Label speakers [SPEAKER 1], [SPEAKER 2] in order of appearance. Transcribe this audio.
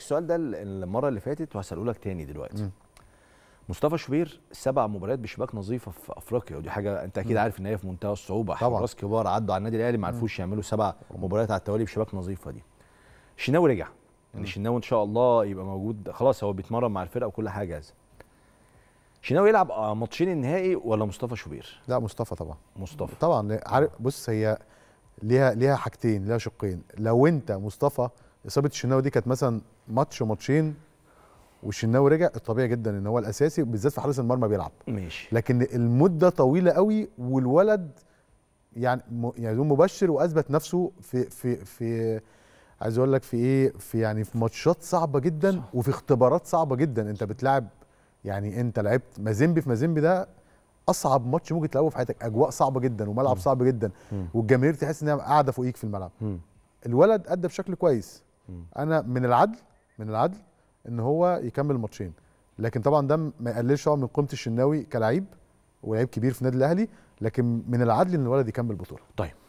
[SPEAKER 1] سالتك السؤال ده المره اللي فاتت وهساله لك تاني دلوقتي م. مصطفى شوبير سبع مباريات بشباك نظيفه في افريقيا ودي حاجه انت اكيد عارف ان هي في منتهى الصعوبه حراس كبار عدوا على النادي الاهلي ما عرفوش يعملوا سبع مباريات على التوالي بشباك نظيفه دي شناوي رجع يعني شناوي ان شاء الله يبقى موجود خلاص هو بيتمرن مع الفرقه وكل حاجه جاهزه شناوي يلعب آه،
[SPEAKER 2] ماتشين النهائي ولا مصطفى شوبير لا مصطفى طبعا مصطفى طبعا عارف بص هي ليها ليها حاجتين ليها شقين لو انت مصطفى اصابه الشناوي دي كانت مثلا ماتش وماتشين والشناوي رجع الطبيعي جدا ان هو الاساسي بالذات في حارس المرمى بيلعب ماشي لكن المده طويله قوي والولد يعني يعني مبشر واثبت نفسه في في في عايز اقول لك في ايه في يعني في ماتشات صعبه جدا صح. وفي اختبارات صعبه جدا انت بتلعب يعني انت لعبت مازيمبي في مازيمبي ده اصعب ماتش ممكن تلعبه في حياتك اجواء صعبه جدا وملعب م. صعب جدا والجماهير تحس انها قاعده فوقيك في الملعب م. الولد ادى بشكل كويس انا من العدل من العدل ان هو يكمل ماتشين لكن طبعا ده ما يقللش من قيمه الشناوي كلاعب ولاعيب كبير في النادي الاهلي لكن من العدل ان الولد يكمل بطوله طيب